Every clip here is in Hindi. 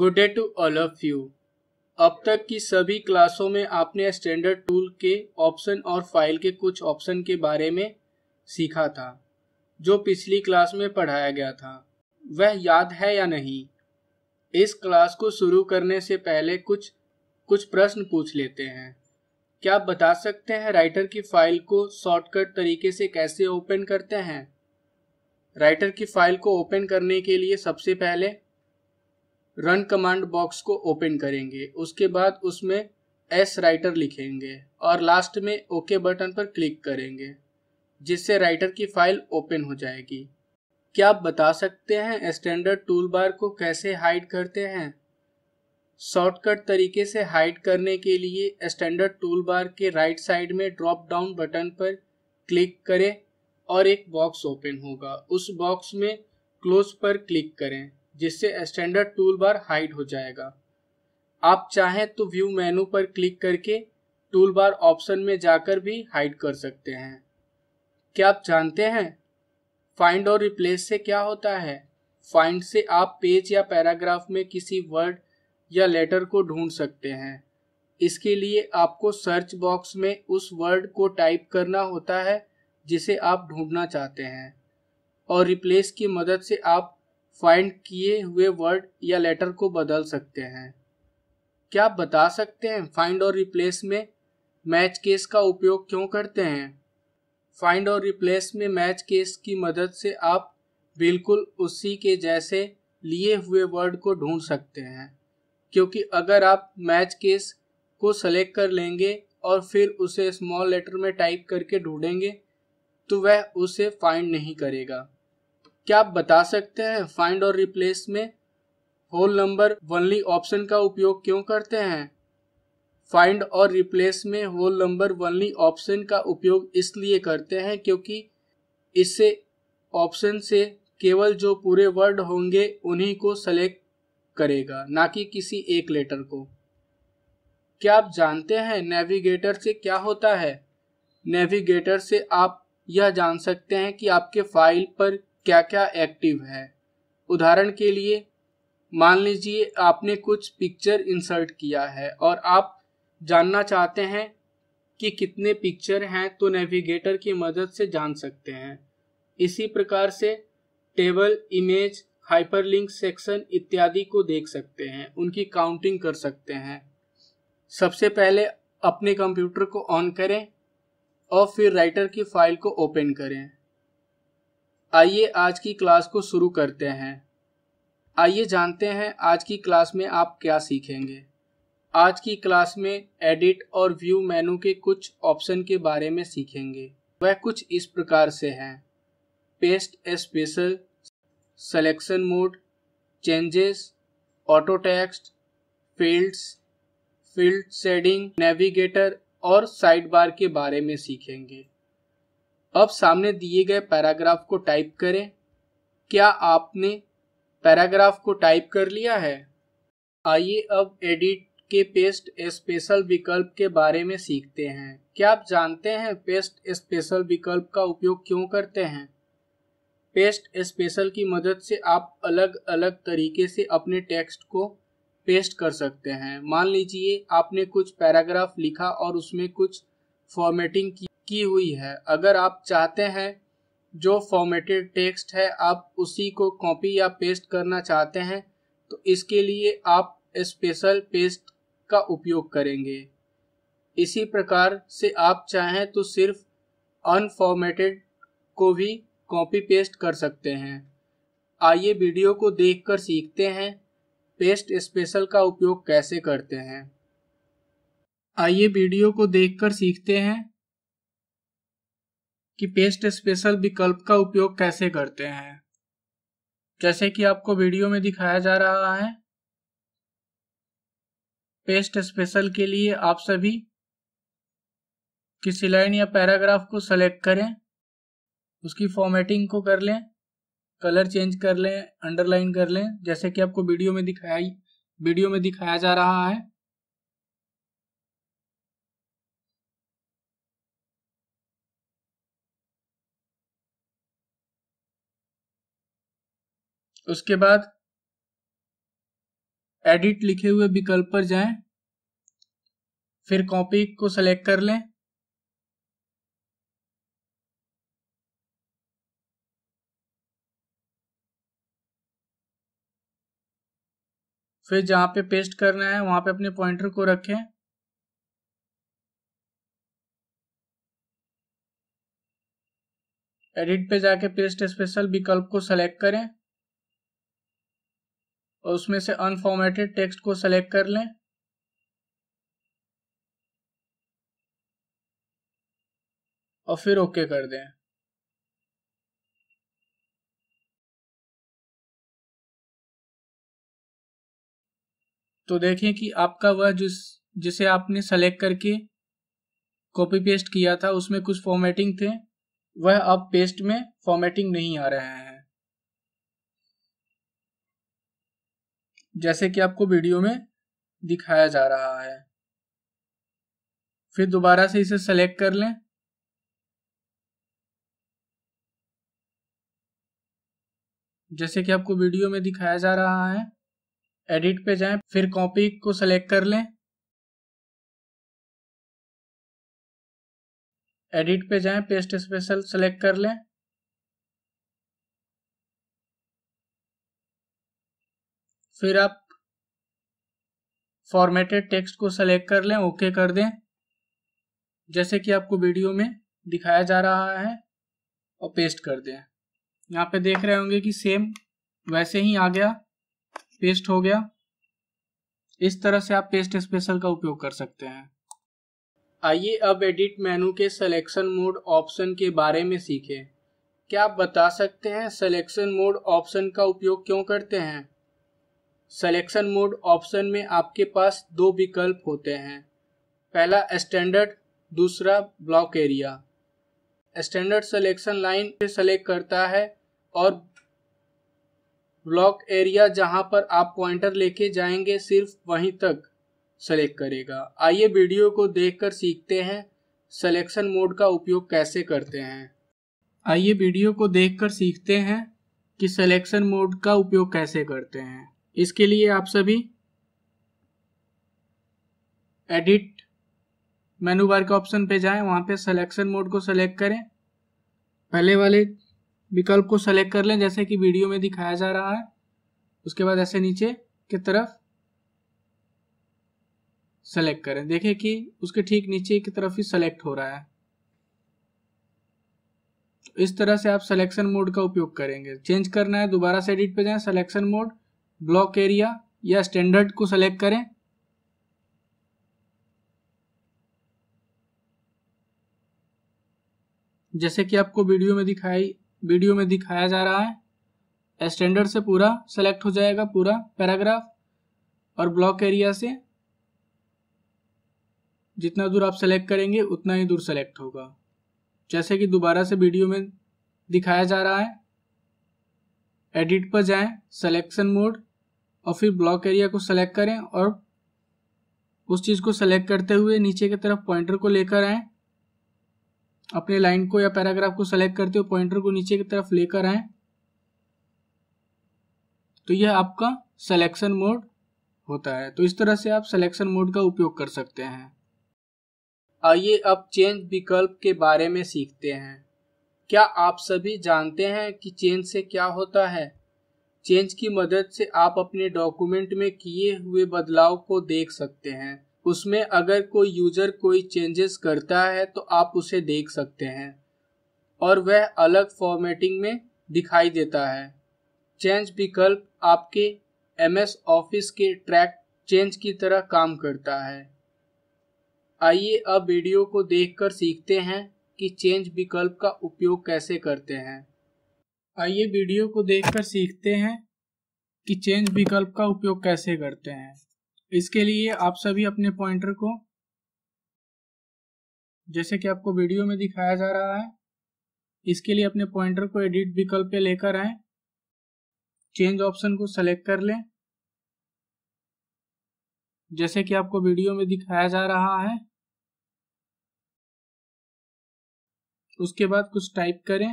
good day to all of you अब तक की सभी क्लासों में आपने स्टैंडर्ड टूल के ऑप्शन और फाइल के कुछ ऑप्शन के बारे में सीखा था जो पिछली क्लास में पढ़ाया गया था वह याद है या नहीं इस क्लास को शुरू करने से पहले कुछ कुछ प्रश्न पूछ लेते हैं क्या आप बता सकते हैं राइटर की फाइल को शॉर्टकट तरीके से कैसे ओपन करते हैं राइटर की फाइल को ओपन करने के लिए सबसे पहले रन कमांड बॉक्स को ओपन करेंगे उसके बाद उसमें एस राइटर लिखेंगे और लास्ट में ओके बटन पर क्लिक करेंगे जिससे राइटर की फाइल ओपन हो जाएगी क्या आप बता सकते हैं स्टैंडर्ड टूल बार को कैसे हाइड करते हैं शॉर्टकट तरीके से हाइड करने के लिए स्टैंडर्ड टूल बार के राइट साइड में ड्रॉप डाउन बटन पर क्लिक करें और एक बॉक्स ओपन होगा उस बॉक्स में क्लोज पर क्लिक करें जिससे स्टैंडर्ड टूल बार हाइड हो जाएगा आप चाहें तो व्यू मेनू पर क्लिक करके टूल बार ऑप्शन में जाकर भी हाइड कर सकते हैं क्या आप जानते हैं फाइंड और रिप्लेस से क्या होता है फाइंड से आप पेज या पैराग्राफ में किसी वर्ड या लेटर को ढूंढ सकते हैं इसके लिए आपको सर्च बॉक्स में उस वर्ड को टाइप करना होता है जिसे आप ढूंढना चाहते हैं और रिप्लेस की मदद से आप फाइंड किए हुए वर्ड या लेटर को बदल सकते हैं क्या आप बता सकते हैं फाइंड और रिप्लेस में मैच केस का उपयोग क्यों करते हैं फाइंड और रिप्लेस में मैच केस की मदद से आप बिल्कुल उसी के जैसे लिए हुए वर्ड को ढूंढ सकते हैं क्योंकि अगर आप मैच केस को सेलेक्ट कर लेंगे और फिर उसे स्मॉल लेटर में टाइप करके ढूंढेंगे तो वह उसे फाइंड नहीं करेगा क्या आप बता सकते हैं फाइंड और रिप्लेस में होल नंबर वनली ऑप्शन का उपयोग क्यों करते हैं फाइंड और रिप्लेस में होल नंबर वनली ऑप्शन का उपयोग इसलिए करते हैं क्योंकि इससे ऑप्शन से केवल जो पूरे वर्ड होंगे उन्हीं को सेलेक्ट करेगा ना कि किसी एक लेटर को क्या आप जानते हैं नेविगेटर से क्या होता है नेविगेटर से आप यह जान सकते हैं कि आपके फाइल पर क्या क्या एक्टिव है उदाहरण के लिए मान लीजिए आपने कुछ पिक्चर इंसर्ट किया है और आप जानना चाहते हैं कि कितने पिक्चर हैं तो नेविगेटर की मदद से जान सकते हैं इसी प्रकार से टेबल इमेज हाइपरलिंक सेक्शन इत्यादि को देख सकते हैं उनकी काउंटिंग कर सकते हैं सबसे पहले अपने कंप्यूटर को ऑन करें और फिर राइटर की फाइल को ओपन करें आइए आज की क्लास को शुरू करते हैं आइए जानते हैं आज की क्लास में आप क्या सीखेंगे आज की क्लास में एडिट और व्यू मेनू के कुछ ऑप्शन के बारे में सीखेंगे वह कुछ इस प्रकार से हैं paste special selection mode changes auto text fields field setting navigator और साइड बार के बारे में सीखेंगे अब सामने दिए गए पैराग्राफ को टाइप करें क्या आपने पैराग्राफ को टाइप कर लिया है आइए अब एडिट के पेस्ट स्पेशल विकल्प के बारे में सीखते हैं क्या आप जानते हैं पेस्ट स्पेशल विकल्प का उपयोग क्यों करते हैं पेस्ट स्पेशल की मदद से आप अलग अलग तरीके से अपने टेक्स्ट को पेस्ट कर सकते हैं मान लीजिए आपने कुछ पैराग्राफ लिखा और उसमें कुछ फॉर्मेटिंग की की हुई है अगर आप चाहते हैं जो फॉर्मेटेड टेक्स्ट है आप उसी को कॉपी या पेस्ट करना चाहते हैं तो इसके लिए आप स्पेशल पेस्ट का उपयोग करेंगे इसी प्रकार से आप चाहें तो सिर्फ अनफॉर्मेटेड को भी कॉपी पेस्ट कर सकते हैं आइए वीडियो को देखकर सीखते हैं पेस्ट स्पेशल का उपयोग कैसे करते हैं आइए वीडियो को देखकर सीखते हैं कि पेस्ट स्पेशल विकल्प का उपयोग कैसे करते हैं जैसे कि आपको वीडियो में दिखाया जा रहा है पेस्ट स्पेशल के लिए आप सभी किसी लाइन या पैराग्राफ को सेलेक्ट करें उसकी फॉर्मेटिंग को कर लें कलर चेंज कर लें अंडरलाइन कर लें जैसे कि आपको वीडियो में दिखाई वीडियो में दिखाया जा रहा है उसके बाद एडिट लिखे हुए विकल्प पर जाएं फिर कॉपी को सेलेक्ट कर लें फिर जहां पे पेस्ट करना है वहां पे अपने पॉइंटर को रखें एडिट पे जाके पेस्ट स्पेशल विकल्प को सेलेक्ट करें और उसमें से अनफॉर्मेटेड टेक्स्ट को सेलेक्ट कर लें और फिर ओके कर दें तो देखें कि आपका वह जिस जिसे आपने सेलेक्ट करके कॉपी पेस्ट किया था उसमें कुछ फॉर्मेटिंग थे वह अब पेस्ट में फॉर्मेटिंग नहीं आ रहे हैं जैसे कि आपको वीडियो में दिखाया जा रहा है फिर दोबारा से इसे सेलेक्ट कर लें जैसे कि आपको वीडियो में दिखाया जा रहा है एडिट पे जाएं फिर कॉपी को सेलेक्ट कर लें एडिट पे जाएं पेस्ट स्पेशल सेलेक्ट कर लें फिर आप फॉर्मेटेड टेक्स्ट को सेलेक्ट कर लें ओके कर दें जैसे कि आपको वीडियो में दिखाया जा रहा है और पेस्ट कर दें यहाँ पे देख रहे होंगे कि सेम वैसे ही आ गया पेस्ट हो गया इस तरह से आप पेस्ट स्पेशल का उपयोग कर सकते हैं आइए अब एडिट मेनू के सिलेक्शन मोड ऑप्शन के बारे में सीखें क्या आप बता सकते हैं सिलेक्शन मोड ऑप्शन का उपयोग क्यों करते हैं सिलेक्शन मोड ऑप्शन में आपके पास दो विकल्प होते हैं पहला स्टैंडर्ड दूसरा block area standard selection line से सेलेक्ट करता है और ब्लॉक एरिया जहां पर आप पॉइंटर लेके जाएंगे सिर्फ वहीं तक सेलेक्ट करेगा आइए वीडियो को देखकर सीखते हैं सिलेक्शन मोड का उपयोग कैसे करते हैं आइए वीडियो को देखकर सीखते हैं कि सिलेक्शन मोड का उपयोग कैसे करते हैं इसके लिए आप सभी एडिट मेनू बार के ऑप्शन पे जाएं वहाँ पे सिलेक्शन मोड को सेलेक्ट करें पहले वाले विकल्प को सेलेक्ट कर लें जैसे कि वीडियो में दिखाया जा रहा है उसके बाद ऐसे नीचे की तरफ सेलेक्ट करें देखें कि उसके ठीक नीचे की तरफ ही सेलेक्ट हो रहा है इस तरह से आप सिलेक्शन मोड का उपयोग करेंगे चेंज करना है दोबारा से एडिट पे जाएं सिलेक्शन मोड ब्लॉक एरिया या स्टैंडर्ड को सेलेक्ट करें जैसे कि आपको वीडियो में दिखाई वीडियो में दिखाया जा रहा है स्टैंडर्ड से पूरा सेलेक्ट हो जाएगा पूरा पैराग्राफ और ब्लॉक एरिया से जितना दूर आप सेलेक्ट करेंगे उतना ही दूर सेलेक्ट होगा जैसे कि दोबारा से वीडियो में दिखाया जा रहा है एडिट पर जाएं, सिलेक्शन मोड और फिर ब्लॉक एरिया को सेलेक्ट करें और उस चीज़ को सेलेक्ट करते हुए नीचे की तरफ पॉइंटर को लेकर आएँ अपने लाइन को या पैराग्राफ को सेलेक्ट करते हुए पॉइंटर को नीचे की तरफ लेकर आएँ तो यह आपका सिलेक्शन मोड होता है तो इस तरह से आप सिलेक्शन मोड का उपयोग कर सकते हैं आइए अब चेंज विकल्प के बारे में सीखते हैं क्या आप सभी जानते हैं कि चेंज से क्या होता है चेंज की मदद से आप अपने डॉक्यूमेंट में किए हुए बदलाव को देख सकते हैं उसमें अगर कोई यूजर कोई चेंजेस करता है तो आप उसे देख सकते हैं और वह अलग फॉर्मेटिंग में दिखाई देता है चेंज विकल्प आपके एम एस ऑफिस के ट्रैक चेंज की तरह काम करता है आइए अब वीडियो को देखकर सीखते हैं कि चेंज विकल्प का उपयोग कैसे करते हैं आइए वीडियो को देखकर सीखते हैं कि चेंज विकल्प का उपयोग कैसे करते हैं इसके लिए आप सभी अपने पॉइंटर को जैसे कि आपको वीडियो में दिखाया जा रहा है इसके लिए अपने पॉइंटर को एडिट विकल्प पे लेकर आए चेंज ऑप्शन को सेलेक्ट कर लें जैसे कि आपको वीडियो में दिखाया जा रहा है उसके बाद कुछ टाइप करें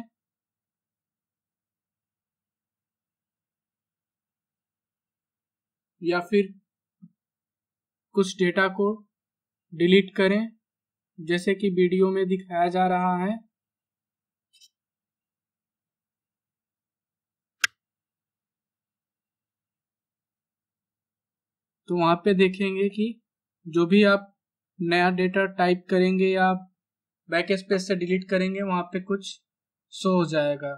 या फिर कुछ डेटा को डिलीट करें जैसे कि वीडियो में दिखाया जा रहा है तो वहां पे देखेंगे कि जो भी आप नया डेटा टाइप करेंगे या बैक स्पेस से डिलीट करेंगे वहां पे कुछ शो हो जाएगा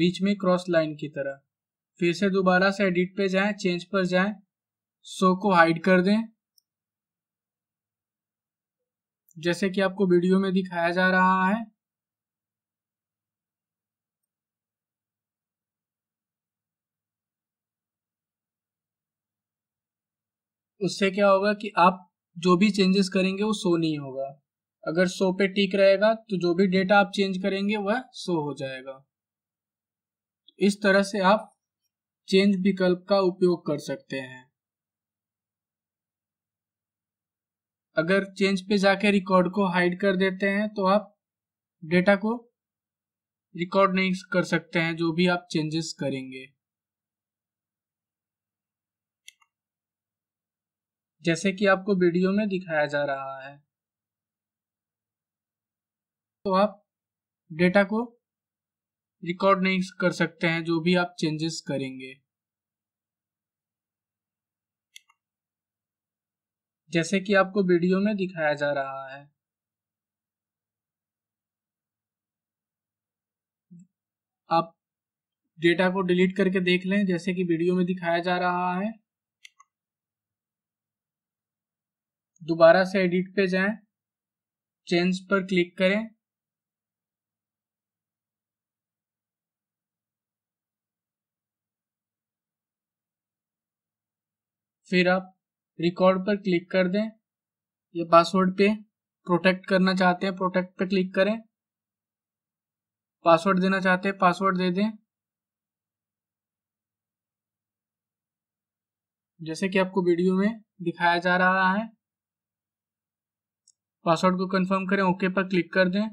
बीच में क्रॉस लाइन की तरह फिर से दोबारा से एडिट पे जाएं चेंज पर जाएं सो को हाइड कर दें जैसे कि आपको वीडियो में दिखाया जा रहा है उससे क्या होगा कि आप जो भी चेंजेस करेंगे वो शो नहीं होगा अगर शो पे टिक रहेगा तो जो भी डेटा आप चेंज करेंगे वह शो हो जाएगा इस तरह से आप चेंज विकल्प का उपयोग कर सकते हैं अगर चेंज पे जाके रिकॉर्ड को हाइड कर देते हैं तो आप डेटा को रिकॉर्ड नहीं कर सकते हैं जो भी आप चेंजेस करेंगे जैसे कि आपको वीडियो में दिखाया जा रहा है तो आप डेटा को रिकॉर्ड नहीं कर सकते हैं जो भी आप चेंजेस करेंगे जैसे कि आपको वीडियो में दिखाया जा रहा है आप डेटा को डिलीट करके देख लें जैसे कि वीडियो में दिखाया जा रहा है दोबारा से एडिट पे जाएं, चेंज पर क्लिक करें फिर आप रिकॉर्ड पर क्लिक कर दें ये पासवर्ड पे प्रोटेक्ट करना चाहते हैं प्रोटेक्ट पे क्लिक करें पासवर्ड देना चाहते हैं पासवर्ड दे दें जैसे कि आपको वीडियो में दिखाया जा रहा है पासवर्ड को कंफर्म करें ओके पर क्लिक कर दें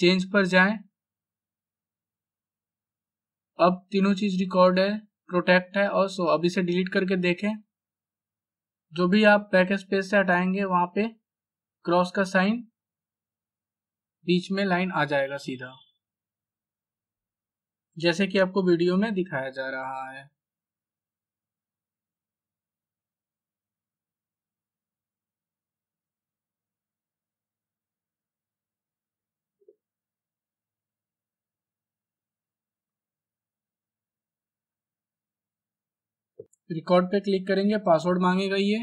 चेंज पर जाएं अब तीनों चीज रिकॉर्ड है प्रोटेक्ट है और सो अब इसे डिलीट करके देखें जो भी आप पैकेज स्पेस से हटाएंगे वहां पे क्रॉस का साइन बीच में लाइन आ जाएगा सीधा जैसे कि आपको वीडियो में दिखाया जा रहा है रिकॉर्ड पे क्लिक करेंगे पासवर्ड मांगेगा ये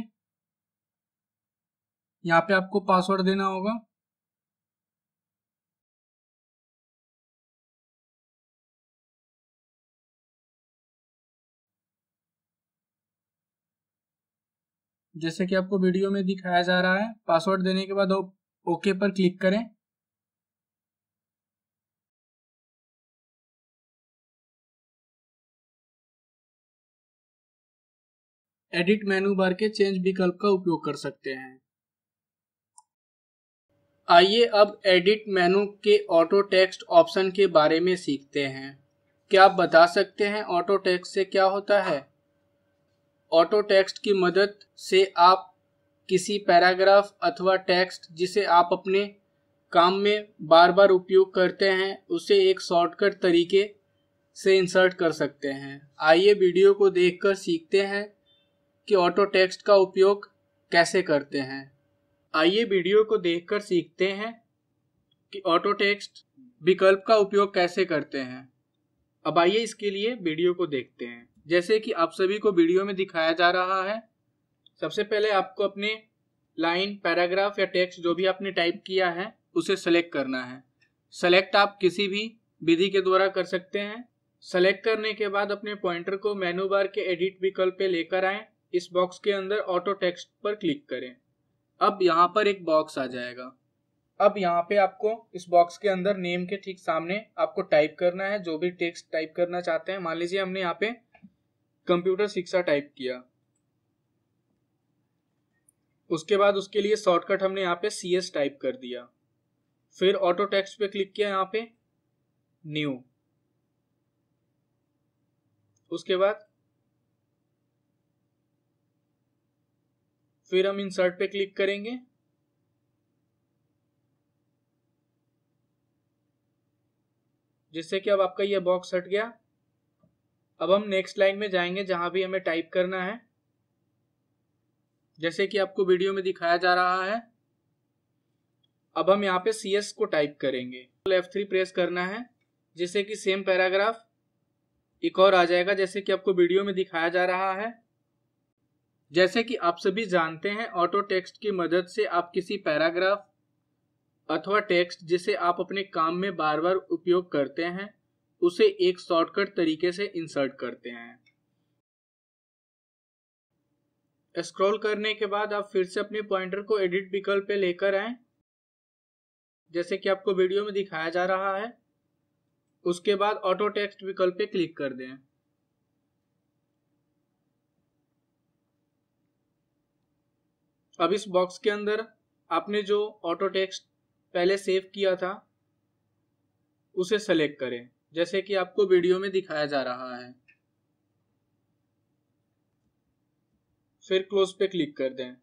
यहाँ पे आपको पासवर्ड देना होगा जैसे कि आपको वीडियो में दिखाया जा रहा है पासवर्ड देने के बाद ओके पर क्लिक करें एडिट मेनू बार के चेंज विकल्प का उपयोग कर सकते हैं आइए अब एडिट मेनू के ऑटो टेक्स्ट ऑप्शन के बारे में सीखते हैं क्या आप बता सकते हैं ऑटो टेक्स्ट से क्या होता है ऑटो टेक्स्ट की मदद से आप किसी पैराग्राफ अथवा टेक्स्ट जिसे आप अपने काम में बार बार उपयोग करते हैं उसे एक शॉर्टकट तरीके से इंसर्ट कर सकते हैं आइए वीडियो को देखकर सीखते हैं कि ऑटो टेक्स्ट का उपयोग कैसे करते हैं आइए वीडियो को देखकर सीखते हैं कि ऑटो टेक्स्ट विकल्प का उपयोग कैसे करते हैं अब आइए इसके लिए वीडियो को देखते हैं जैसे कि आप सभी को वीडियो में दिखाया जा रहा है सबसे पहले आपको अपने लाइन पैराग्राफ या टेक्स्ट जो भी आपने टाइप किया है उसे सेलेक्ट करना है सेलेक्ट आप किसी भी विधि के द्वारा कर सकते हैं सेलेक्ट करने के बाद अपने पॉइंटर को मेनू बार के एडिट विकल्प पे लेकर आएं इस बॉक्स के अंदर ऑटो टेक्स्ट पर क्लिक करें अब यहाँ पर एक बॉक्स आ जाएगा अब यहाँ पे आपको इस बॉक्स के अंदर नेम के ठीक सामने आपको टाइप करना है जो भी टेक्स्ट टाइप करना चाहते हैं मान लीजिए हमने यहाँ पे कंप्यूटर शिक्षा टाइप किया उसके बाद उसके लिए शॉर्टकट हमने यहाँ पे सी एस टाइप कर दिया फिर ऑटो टेक्स्ट पे क्लिक किया यहाँ पे न्यू उसके बाद फिर हम इंसर्ट पे क्लिक करेंगे जिससे कि अब आपका ये बॉक्स हट गया अब हम नेक्स्ट लाइन में जाएंगे जहां भी हमें टाइप करना है जैसे कि आपको वीडियो में दिखाया जा रहा है अब हम यहाँ पे सी एस को टाइप करेंगे एफ थ्री प्रेस करना है जिससे कि सेम पैराग्राफ एक और आ जाएगा जैसे कि आपको वीडियो में दिखाया जा रहा है जैसे कि आप सभी जानते हैं ऑटो टेक्स्ट की मदद से आप किसी पैराग्राफ अथवा टेक्स्ट जिसे आप अपने काम में बार बार उपयोग करते हैं उसे एक शॉर्टकट तरीके से इंसर्ट करते हैं स्क्रॉल करने के बाद आप फिर से अपने पॉइंटर को एडिट विकल्प पे लेकर आए जैसे कि आपको वीडियो में दिखाया जा रहा है उसके बाद ऑटो टेक्स्ट विकल्प पे क्लिक कर दें अब इस बॉक्स के अंदर आपने जो ऑटो टेक्स्ट पहले सेव किया था उसे सेलेक्ट करें जैसे कि आपको वीडियो में दिखाया जा रहा है फिर क्लोज पे क्लिक कर दें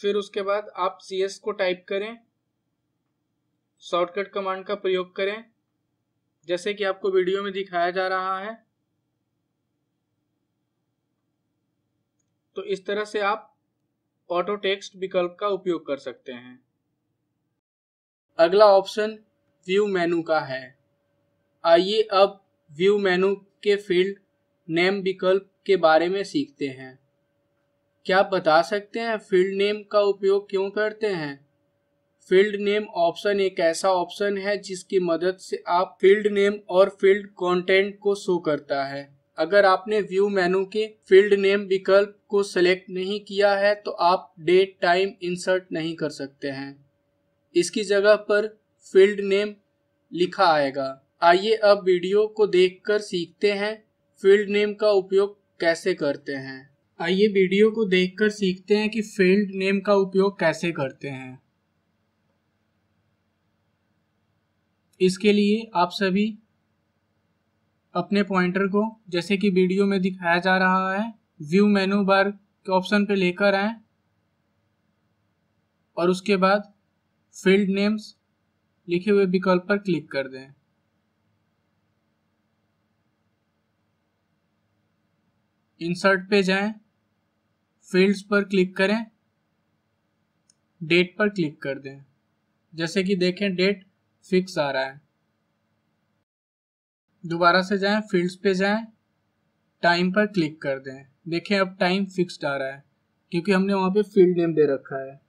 फिर उसके बाद आप सी को टाइप करें शॉर्टकट कमांड का प्रयोग करें जैसे कि आपको वीडियो में दिखाया जा रहा है तो इस तरह से आप ऑटो टेक्स्ट विकल्प का उपयोग कर सकते हैं अगला ऑप्शन व्यू मेनू का है आइए अब व्यू मेनू के फील्ड नेम विकल्प के बारे में सीखते हैं क्या आप बता सकते हैं फील्ड नेम का उपयोग क्यों करते हैं फील्ड नेम ऑप्शन एक ऐसा ऑप्शन है जिसकी मदद से आप फील्ड नेम और फील्ड कंटेंट को शो करता है अगर आपने व्यू मेनू के फील्ड नेम विकल्प को सेलेक्ट नहीं किया है तो आप डेट टाइम इंसर्ट नहीं कर सकते हैं इसकी जगह पर फील्ड नेम लिखा आएगा आइए अब वीडियो को देखकर सीखते हैं फील्ड नेम का उपयोग कैसे करते हैं आइए वीडियो को देखकर सीखते हैं कि फील्ड नेम का उपयोग कैसे करते हैं इसके लिए आप सभी अपने पॉइंटर को जैसे कि वीडियो में दिखाया जा रहा है व्यू मेनू बार के ऑप्शन पे लेकर आए और उसके बाद फील्ड नेम्स लिखे हुए विकल्प पर क्लिक कर दें इंसर्ट पे जाएं, फील्ड्स पर क्लिक करें डेट पर क्लिक कर दें जैसे कि देखें डेट फिक्स आ रहा है दोबारा से जाएं फील्ड्स पे जाएं टाइम पर क्लिक कर दें देखें अब टाइम फिक्स्ड आ रहा है क्योंकि हमने वहाँ पे फील्ड नेम दे रखा है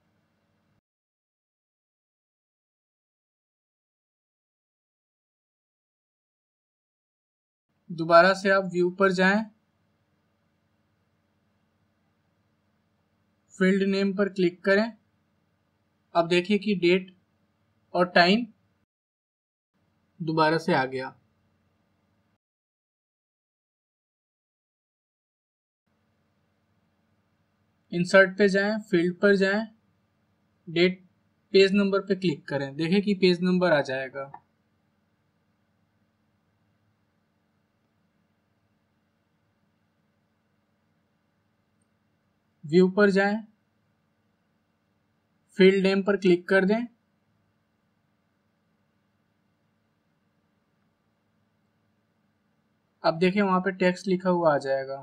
दोबारा से आप व्यू पर जाएं फील्ड नेम पर क्लिक करें अब देखिए कि डेट और टाइम दोबारा से आ गया इंसर्ट पे जाएं फील्ड पर जाएं डेट पेज नंबर पे क्लिक करें देखें कि पेज नंबर आ जाएगा व्यू पर जाएं फील्ड नेम पर क्लिक कर दें अब देखिए वहां पे टेक्स्ट लिखा हुआ आ जाएगा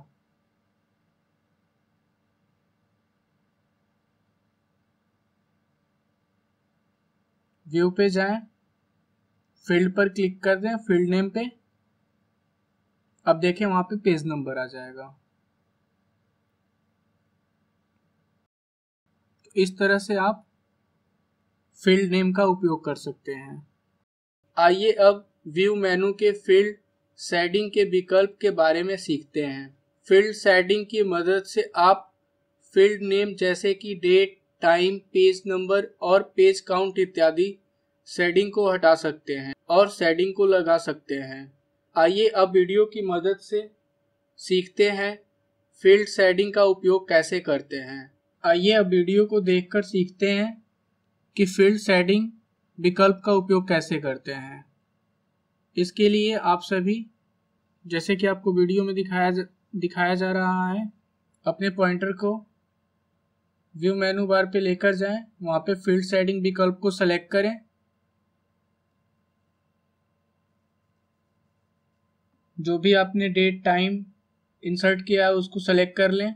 व्यू पे जाएं फील्ड पर क्लिक कर दें फील्ड नेम पे अब देखें वहां पे पेज नंबर आ जाएगा तो इस तरह से आप फील्ड नेम का उपयोग कर सकते हैं आइए अब व्यू मेनू के फील्ड सेडिंग के विकल्प के बारे में सीखते हैं फील्ड सेडिंग की मदद से आप फील्ड नेम जैसे कि डेट टाइम पेज नंबर और पेज काउंट इत्यादि सेडिंग को हटा सकते हैं और सेडिंग को लगा सकते हैं आइए अब वीडियो की मदद से सीखते हैं फील्ड सेडिंग का उपयोग कैसे करते हैं आइए अब वीडियो को देखकर सीखते हैं कि फील्ड सेडिंग विकल्प का उपयोग कैसे करते हैं इसके लिए आप सभी जैसे कि आपको वीडियो में दिखाया जा, दिखाया जा रहा है अपने पॉइंटर को व्यू मेनू बार पे लेकर जाएं वहाँ पे फील्ड सेटिंग विकल्प को सेलेक्ट करें जो भी आपने डेट टाइम इंसर्ट किया है उसको सेलेक्ट कर लें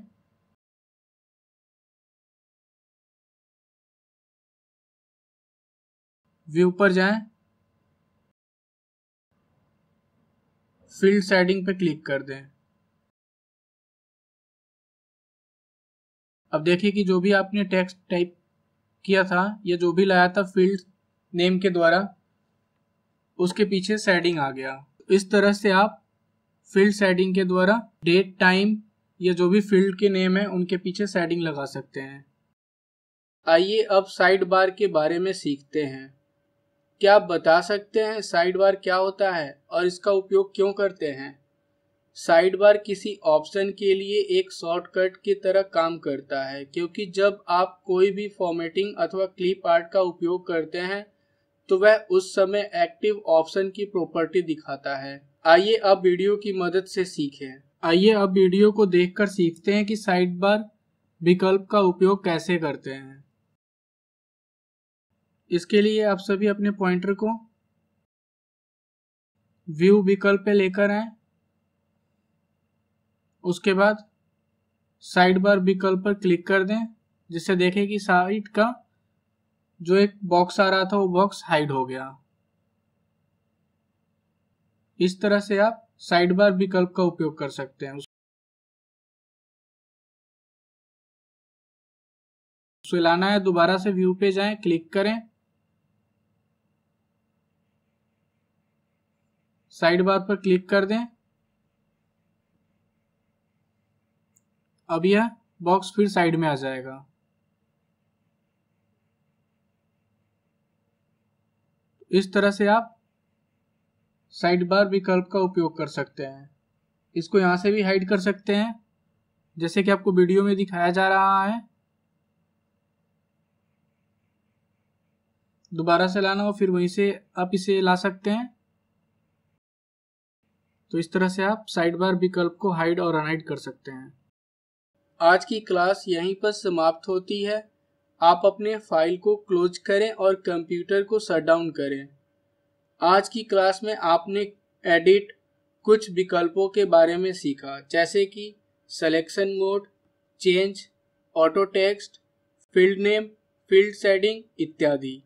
व्यू पर जाएं फील्ड सेटिंग पे क्लिक कर दें अब देखिए कि जो भी आपने टेक्स्ट टाइप किया था या जो भी लाया था फील्ड नेम के द्वारा उसके पीछे सेटिंग आ गया इस तरह से आप फील्ड सेटिंग के द्वारा डेट टाइम या जो भी फील्ड के नेम है उनके पीछे सेटिंग लगा सकते हैं आइए अब साइड बार के बारे में सीखते हैं क्या आप बता सकते हैं साइड बार क्या होता है और इसका उपयोग क्यों करते हैं साइड बार किसी ऑप्शन के लिए एक शॉर्टकट की तरह काम करता है क्योंकि जब आप कोई भी फॉर्मेटिंग अथवा क्लिप आर्ट का उपयोग करते हैं तो वह उस समय एक्टिव ऑप्शन की प्रॉपर्टी दिखाता है आइए अब वीडियो की मदद से सीखें आइए अब वीडियो को देखकर सीखते हैं कि साइड बार विकल्प का उपयोग कैसे करते हैं इसके लिए आप सभी अपने पॉइंटर को व्यू विकल्प पे लेकर आए उसके बाद साइड बार विकल्प पर क्लिक कर दें जिससे देखें कि साइड का जो एक बॉक्स आ रहा था वो बॉक्स हाइड हो गया इस तरह से आप साइड बार विकल्प का उपयोग कर सकते हैं सुलाना है दोबारा से व्यू पे जाएं क्लिक करें साइड बार पर क्लिक कर दें अब यह बॉक्स फिर साइड में आ जाएगा इस तरह से आप साइड बार विकल्प का उपयोग कर सकते हैं इसको यहां से भी हाइड कर सकते हैं जैसे कि आपको वीडियो में दिखाया जा रहा है दोबारा से लाना हो फिर वहीं से आप इसे ला सकते हैं तो इस तरह से आप साइड बार विकल्प को हाइड और अनहाइड कर सकते हैं आज की क्लास यहीं पर समाप्त होती है आप अपने फाइल को क्लोज करें और कंप्यूटर को शट डाउन करें आज की क्लास में आपने एडिट कुछ विकल्पों के बारे में सीखा जैसे कि selection mode change auto text field name field setting इत्यादि